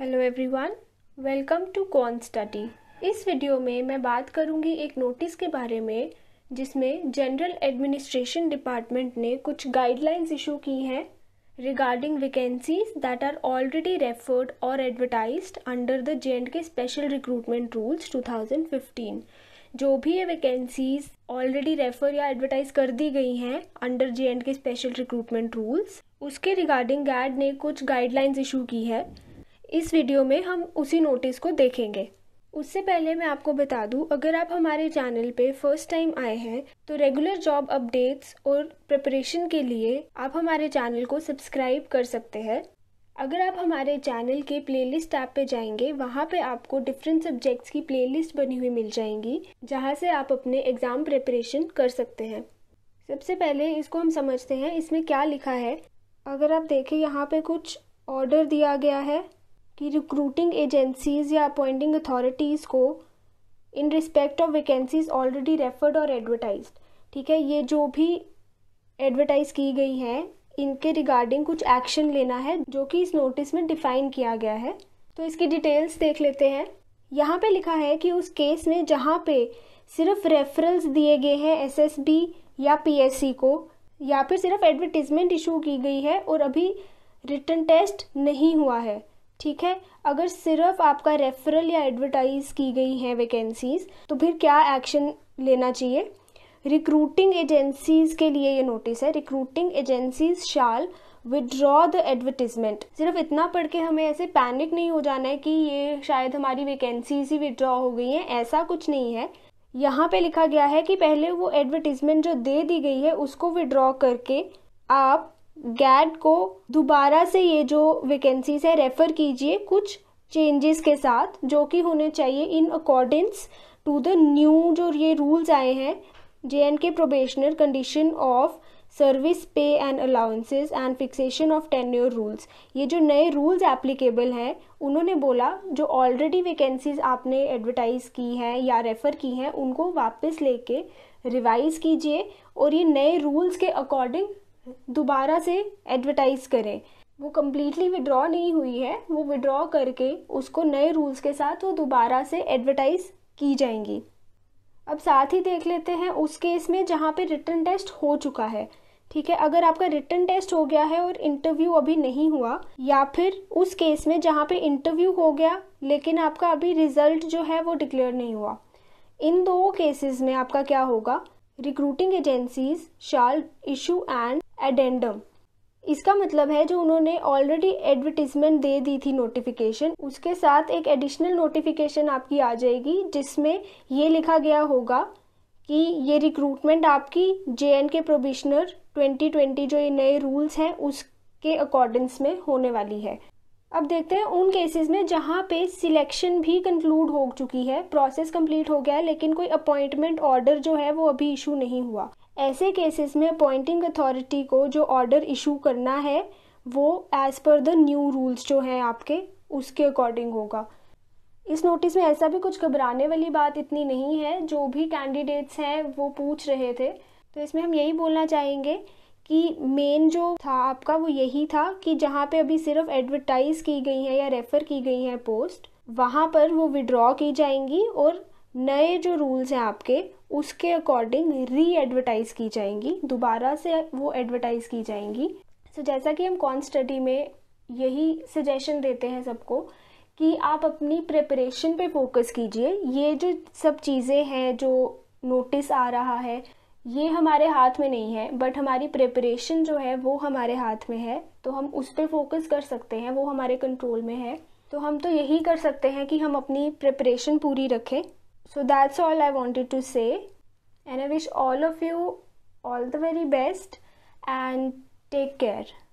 hello everyone welcome to कॉन study इस video में मैं बात करूंगी एक नोटिस के बारे में जिसमें जनरल एडमिनिस्ट्रेशन डिपार्टमेंट ने कुछ गाइडलाइंस इशू की हैं regarding vacancies that are already referred or advertised under the J and K special recruitment rules 2015 जो भी ये वैकेंसीज ऑलरेडी रेफर या एडवर्टाइज कर दी गई हैं under J and K special recruitment rules उसके रिगार्डिंग गैड ने कुछ गाइडलाइंस इशू की है इस वीडियो में हम उसी नोटिस को देखेंगे उससे पहले मैं आपको बता दूं अगर आप हमारे चैनल पे फर्स्ट टाइम आए हैं तो रेगुलर जॉब अपडेट्स और प्रिपरेशन के लिए आप हमारे चैनल को सब्सक्राइब कर सकते हैं अगर आप हमारे चैनल के प्लेलिस्ट ऐप पे जाएंगे वहाँ पे आपको डिफरेंट सब्जेक्ट्स की प्लेलिस्ट बनी हुई मिल जाएंगी जहाँ से आप अपने एग्ज़ाम प्रिपरेशन कर सकते हैं सबसे पहले इसको हम समझते हैं इसमें क्या लिखा है अगर आप देखें यहाँ पे कुछ ऑर्डर दिया गया है कि रिक्रूटिंग एजेंसीज या अपॉइंटिंग अथॉरिटीज़ को in respect of vacancies already referred or advertise ठीक है ये जो भी एडवर्टाइज की गई हैं इनके रिगार्डिंग कुछ एक्शन लेना है जो कि इस नोटिस में डिफाइन किया गया है तो इसकी डिटेल्स देख लेते हैं यहाँ पे लिखा है कि उस केस में जहाँ पे सिर्फ रेफरल्स दिए गए हैं एसएसबी या पीएससी को या फिर सिर्फ एडवर्टीजमेंट इशू की गई है और अभी रिटर्न टेस्ट नहीं हुआ है ठीक है अगर सिर्फ आपका रेफरल या एडवर्टाइज की गई है वैकेंसीज तो फिर क्या एक्शन लेना चाहिए रिक्रूटिंग एजेंसीज के लिए ये नोटिस है recruiting agencies shall withdraw the advertisement सिर्फ इतना पढ़ के हमें ऐसे पैनिक नहीं हो जाना है कि ये शायद हमारी वैकेंसीज ही विदड्रॉ हो गई हैं ऐसा कुछ नहीं है यहाँ पे लिखा गया है कि पहले वो एडवर्टिजमेंट जो दे दी गई है उसको विड्रॉ करके आप गैड को दोबारा से ये जो वैकेंसीज है रेफ़र कीजिए कुछ चेंजेस के साथ जो कि होने चाहिए in accordings to the new जो ये रूल्स आए हैं J and K probationer condition of service pay and allowances and fixation of tenure rules ये जो नए रूल्स एप्लीकेबल हैं उन्होंने बोला जो ऑलरेडी वैकेंसीज आपने एडवर्टाइज़ की हैं या रेफ़र की हैं उनको वापस लेके रिवाइज़ कीजिए और ये नए रूल्स के अकॉर्डिंग दोबारा से एडवर्टाइज करें वो कम्प्लीटली विड्रॉ नहीं हुई है वो विड्रॉ करके उसको नए रूल्स के साथ वो दोबारा से एडवर्टाइज की जाएंगी अब साथ ही देख लेते हैं उस केस में जहाँ पे रिटर्न टेस्ट हो चुका है ठीक है अगर आपका रिटर्न टेस्ट हो गया है और इंटरव्यू अभी नहीं हुआ या फिर उस केस में जहाँ पे इंटरव्यू हो गया लेकिन आपका अभी रिजल्ट जो है वो डिक्लेयर नहीं हुआ इन दो केसेस में आपका क्या होगा recruiting agencies shall issue and addendum इसका मतलब है जो उन्होंने ऑलरेडी एडवर्टीजमेंट दे दी थी नोटिफिकेशन उसके साथ एक एडिशनल नोटिफिकेशन आपकी आ जाएगी जिसमें ये लिखा गया होगा कि ये रिक्रूटमेंट आपकी जे एंड के प्रोबिशनर ट्वेंटी जो ये नए रूल्स हैं उसके अकॉर्डिंग्स में होने वाली है अब देखते हैं उन केसेस में जहाँ पे सिलेक्शन भी कंक्लूड हो चुकी है प्रोसेस कंप्लीट हो गया है लेकिन कोई अपॉइंटमेंट ऑर्डर जो है वो अभी इशू नहीं हुआ ऐसे केसेस में अपॉइंटिंग अथॉरिटी को जो ऑर्डर इशू करना है वो as per the new rules जो हैं आपके उसके अकॉर्डिंग होगा इस नोटिस में ऐसा भी कुछ घबराने वाली बात इतनी नहीं है जो भी कैंडिडेट्स हैं वो पूछ रहे थे तो इसमें हम यही बोलना चाहेंगे कि मेन जो था आपका वो यही था कि जहाँ पे अभी सिर्फ एडवर्टाइज़ की गई है या रेफ़र की गई है पोस्ट वहाँ पर वो विड्रॉ की जाएंगी और नए जो रूल्स हैं आपके उसके अकॉर्डिंग री एडवर्टाइज़ की जाएंगी दोबारा से वो एडवर्टाइज़ की जाएंगी सो so, जैसा कि हम कॉन स्टडी में यही सजेशन देते हैं सबको कि आप अपनी प्रिपरेशन पे फोकस कीजिए ये जो सब चीज़ें हैं जो नोटिस आ रहा है ये हमारे हाथ में नहीं है बट हमारी प्रिपरेशन जो है वो हमारे हाथ में है तो हम उस पर फोकस कर सकते हैं वो हमारे कंट्रोल में है तो हम तो यही कर सकते हैं कि हम अपनी प्रिपरेशन पूरी रखें so that's all I wanted to say and I wish all of you all the very best and take care